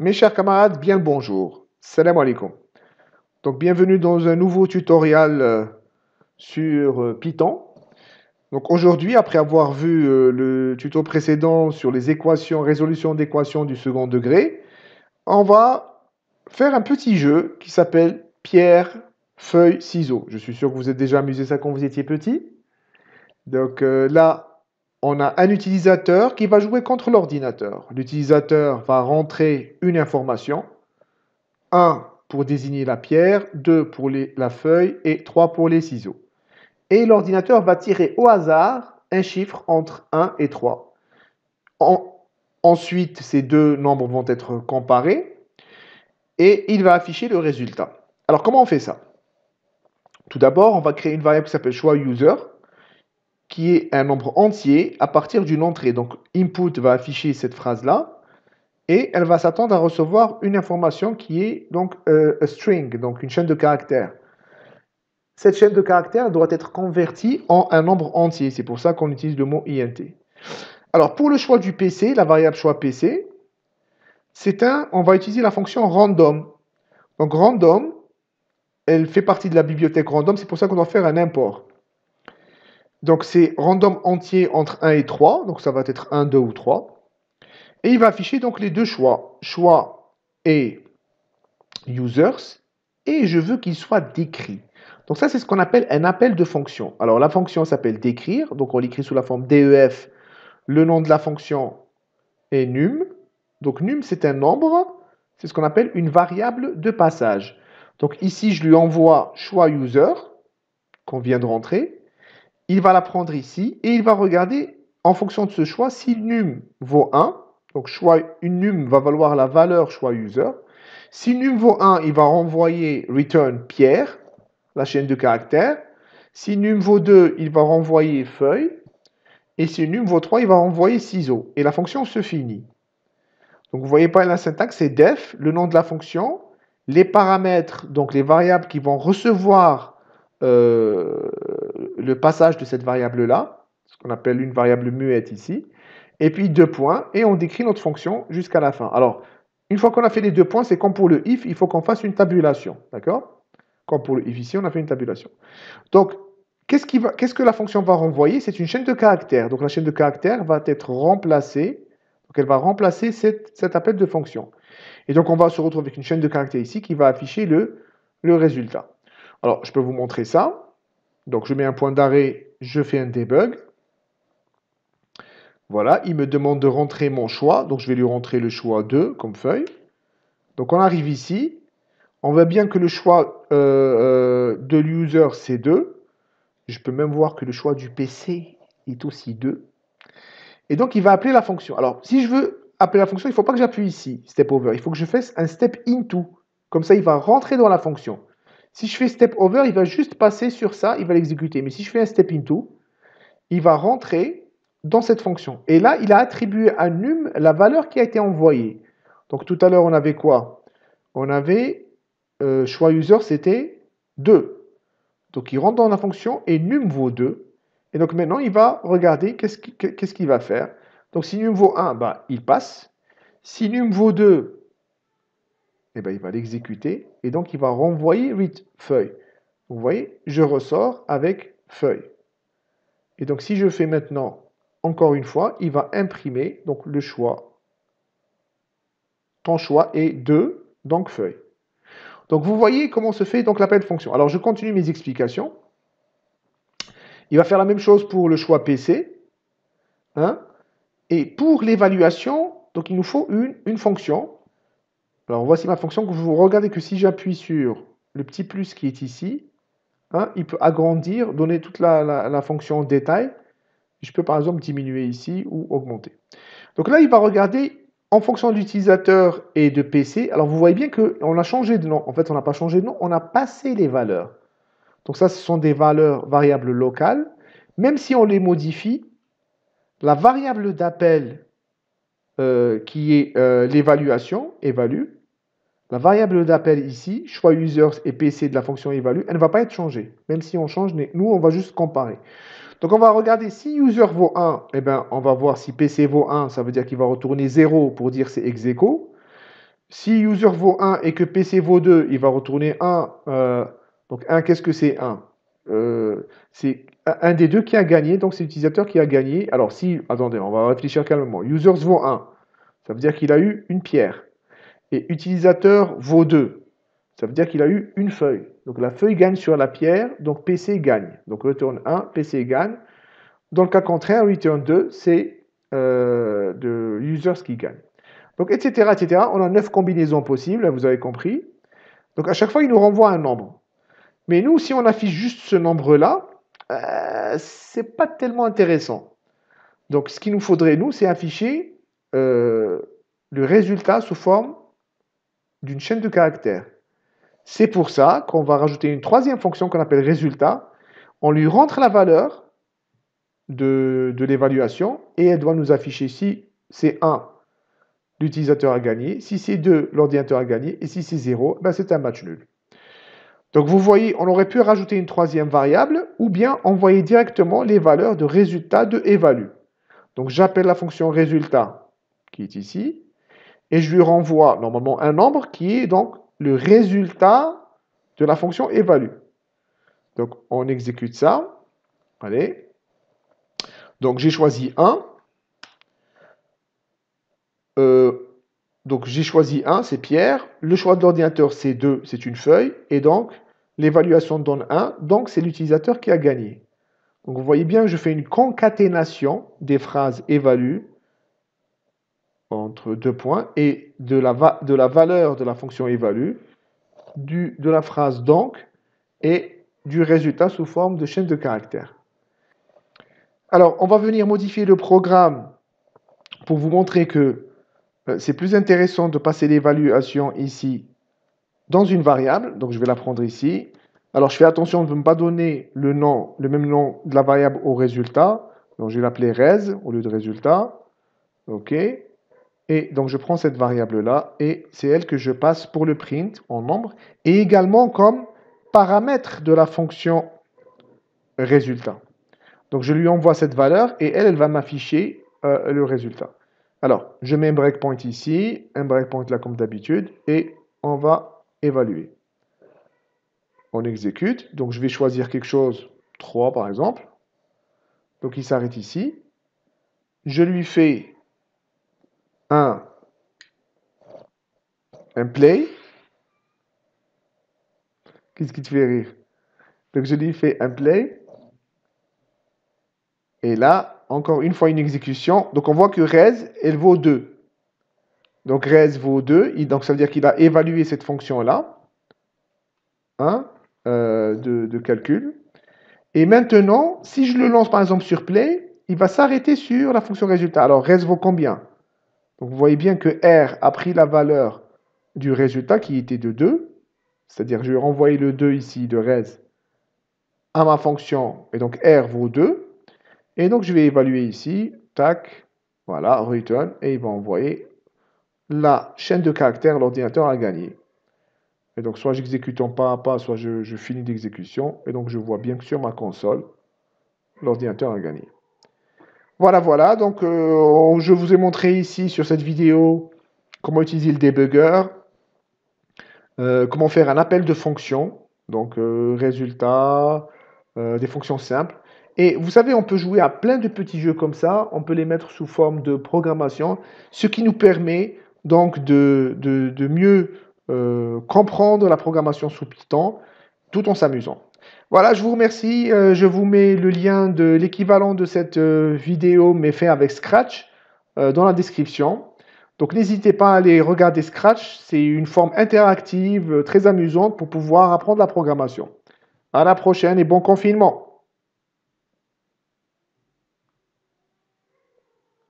Mes chers camarades, bien le bonjour. Salam alaikum. Donc bienvenue dans un nouveau tutoriel euh, sur euh, Python. Donc aujourd'hui, après avoir vu euh, le tuto précédent sur les équations, résolution d'équations du second degré, on va faire un petit jeu qui s'appelle pierre, feuille, ciseaux. Je suis sûr que vous êtes déjà amusé ça quand vous étiez petit. Donc là, on a un utilisateur qui va jouer contre l'ordinateur. L'utilisateur va rentrer une information, 1 pour désigner la pierre, 2 pour la feuille et 3 pour les ciseaux. Et l'ordinateur va tirer au hasard un chiffre entre 1 et 3. ensuite, ces deux nombres vont être comparés et il va afficher le résultat. Alors comment on fait ça Tout d'abord, on va créer une variable qui s'appelle choix qui est un nombre entier à partir d'une entrée. Donc input va afficher cette phrase-là et elle va s'attendre à recevoir une information qui est donc euh, string, donc une chaîne de caractères. Cette chaîne de caractères doit être convertie en un nombre entier. C'est pour ça qu'on utilise le mot int. Alors pour le choix du PC, la variable choix PC, c'est un, on va utiliser la fonction random. Donc random, elle fait partie de la bibliothèque random, c'est pour ça qu'on doit faire un import. Donc c'est random entier entre 1 et 3, donc ça va être 1, 2 ou 3. Et il va afficher donc les deux choix, choix et users, et je veux qu'il soit décrit. Donc ça c'est ce qu'on appelle un appel de fonction. Alors la fonction s'appelle décrire, donc on l'écrit sous la forme def, le nom de la fonction est num, donc num c'est un nombre, c'est ce qu'on appelle une variable de passage. Donc ici je lui envoie choix user, qu'on vient de rentrer, il va la prendre ici et il va regarder en fonction de ce choix si num vaut 1. Donc choix une num va valoir la valeur choix user. Si num vaut 1, il va renvoyer return pierre, la chaîne de caractères. Si num vaut 2, il va renvoyer feuille. Et si num vaut 3, il va renvoyer ciseaux. Et la fonction se finit. Donc vous voyez pas la syntaxe, c'est def, le nom de la fonction, les paramètres, donc les variables qui vont recevoir euh, le passage de cette variable-là, ce qu'on appelle une variable muette ici, et puis deux points, et on décrit notre fonction jusqu'à la fin. Alors, une fois qu'on a fait les deux points, c'est comme pour le if, il faut qu'on fasse une tabulation, d'accord Comme pour le if ici, on a fait une tabulation. Donc, qu'est-ce que la fonction va renvoyer C'est une chaîne de caractères. Donc, la chaîne de caractères va être remplacée, donc elle va remplacer cet appel de fonction. Et donc, on va se retrouver avec une chaîne de caractères ici qui va afficher le résultat. Alors, je peux vous montrer ça. Donc, je mets un point d'arrêt, je fais un debug. Voilà, il me demande de rentrer mon choix. Donc, je vais lui rentrer le choix 2 comme feuille. Donc, on arrive ici. On voit bien que le choix euh, euh, de l'user, c'est 2. Je peux même voir que le choix du PC est aussi 2. Et donc, il va appeler la fonction. Alors, si je veux appeler la fonction, il ne faut pas que j'appuie ici, step over. Il faut que je fasse un step into. Comme ça, il va rentrer dans la fonction. Si je fais step over, il va juste passer sur ça, il va l'exécuter. Mais si je fais un step into, il va rentrer dans cette fonction. Et là, il a attribué à num la valeur qui a été envoyée. Donc tout à l'heure, on avait quoi On avait euh, choix user, c'était 2. Donc il rentre dans la fonction et num vaut 2. Et donc maintenant, il va regarder qu'est-ce qu'il va faire. Donc si num vaut 1, bah, il passe. Si num vaut 2, eh ben, il va l'exécuter et donc il va renvoyer read feuille. Vous voyez, je ressors avec feuille. Et donc si je fais maintenant, encore une fois, il va imprimer donc le choix. Ton choix est 2, donc feuille. Donc vous voyez comment se fait donc de fonction. Alors je continue mes explications. Il va faire la même chose pour le choix PC. Hein. et pour l'évaluation, donc il nous faut une, une fonction alors voici ma fonction. Vous regardez que si j'appuie sur le petit plus qui est ici, hein, il peut agrandir, donner toute la, la fonction en détail. Je peux par exemple diminuer ici ou augmenter. Donc là, il va regarder en fonction d'utilisateur et de PC. Alors vous voyez bien qu'on a changé de nom. En fait, on n'a pas changé de nom, on a passé les valeurs. Donc ça, ce sont des valeurs variables locales. Même si on les modifie, la variable d'appel euh, qui est euh, l'évaluation, évalue. La variable d'appel ici, choix users et PC de la fonction évalue, elle ne va pas être changée. Même si on change, nous, on va juste comparer. Donc, on va regarder si user vaut 1, et eh ben, on va voir si PC vaut 1, ça veut dire qu'il va retourner 0 pour dire c'est ex Si user vaut 1 et que PC vaut 2, il va retourner 1. Euh, donc, 1, qu'est-ce que c'est 1 C'est un des deux qui a gagné, donc c'est l'utilisateur qui a gagné. Alors si, attendez, on va réfléchir calmement. Users vaut 1, ça veut dire qu'il a eu une pierre. Et utilisateur vaut 2, ça veut dire qu'il a eu une feuille. Donc la feuille gagne sur la pierre, donc PC gagne. Donc retourne 1, PC gagne. Dans le cas contraire, return 2, c'est euh, de users qui gagne. Donc etc., etc. On a 9 combinaisons possibles, hein, vous avez compris. Donc à chaque fois, il nous renvoie un nombre. Mais nous, si on affiche juste ce nombre-là, euh, c'est pas tellement intéressant. Donc, ce qu'il nous faudrait, nous, c'est afficher euh, le résultat sous forme d'une chaîne de caractères. C'est pour ça qu'on va rajouter une troisième fonction qu'on appelle résultat. On lui rentre la valeur de, l'évaluation et elle doit nous afficher si c'est 1, l'utilisateur a gagné, si c'est 2, l'ordinateur a gagné, et si c'est 0, ben, c'est un match nul. Donc vous voyez, on aurait pu rajouter une troisième variable ou bien envoyer directement les valeurs de résultat de évalue. Donc j'appelle la fonction résultat qui est ici et je lui renvoie normalement un nombre qui est donc le résultat de la fonction évalue. Donc on exécute ça. Allez. Donc j'ai choisi 1. Euh, donc j'ai choisi 1, c'est Pierre. Le choix de l'ordinateur, c'est 2, c'est une feuille. Et donc l'évaluation donne 1, donc c'est l'utilisateur qui a gagné. Donc vous voyez bien, que je fais une concaténation des phrases évalue entre deux points et de la, de la valeur de la fonction évalue, de la phrase donc et du résultat sous forme de chaîne de caractères. Alors, on va venir modifier le programme pour vous montrer que euh, c'est plus intéressant de passer l'évaluation ici dans une variable, donc je vais la prendre ici. Alors je fais attention de ne pas donner le nom, le même nom de la variable au résultat. Donc je vais l'appeler res au lieu de résultat. OK. Et donc je prends cette variable-là et c'est elle que je passe pour le print en nombre et également comme paramètre de la fonction résultat. Donc je lui envoie cette valeur et elle, elle va m'afficher euh, le résultat. Alors, je mets un breakpoint ici, un breakpoint là comme d'habitude et on va évaluer. On exécute, donc je vais choisir quelque chose, 3 par exemple. Donc il s'arrête ici. Je lui fais un, un play. Qu'est-ce qui te fait rire Donc je lui fais un play. Et là, encore une fois une exécution. Donc on voit que res, elle vaut 2. Donc res vaut 2, donc ça veut dire qu'il a évalué cette fonction-là, hein, euh, de, calcul. Et maintenant, si je le lance par exemple sur play, il va s'arrêter sur la fonction résultat. Alors res vaut combien Donc vous voyez bien que r a pris la valeur du résultat qui était de 2, c'est-à-dire je vais renvoyer le 2 ici de res à ma fonction, et donc r vaut 2, et donc je vais évaluer ici, tac, voilà, return, et il va envoyer la chaîne de caractères, l'ordinateur a gagné. Et donc, soit j'exécute en pas à pas, soit je, finis d'exécution. Et donc, je vois bien que sur ma console, l'ordinateur a gagné. Voilà, voilà. Donc, euh, je vous ai montré ici sur cette vidéo comment utiliser le debugger, euh, comment faire un appel de fonction, donc euh, résultat, des fonctions simples. Et vous savez, on peut jouer à plein de petits jeux comme ça, on peut les mettre sous forme de programmation, ce qui nous permet donc de, mieux euh, comprendre la programmation sous Python tout en s'amusant. Voilà, je vous remercie. Euh, je vous mets le lien de l'équivalent de cette euh, vidéo, mais fait avec Scratch, dans la description. Donc n'hésitez pas à aller regarder Scratch. C'est une forme interactive, très amusante pour pouvoir apprendre la programmation. À la prochaine et bon confinement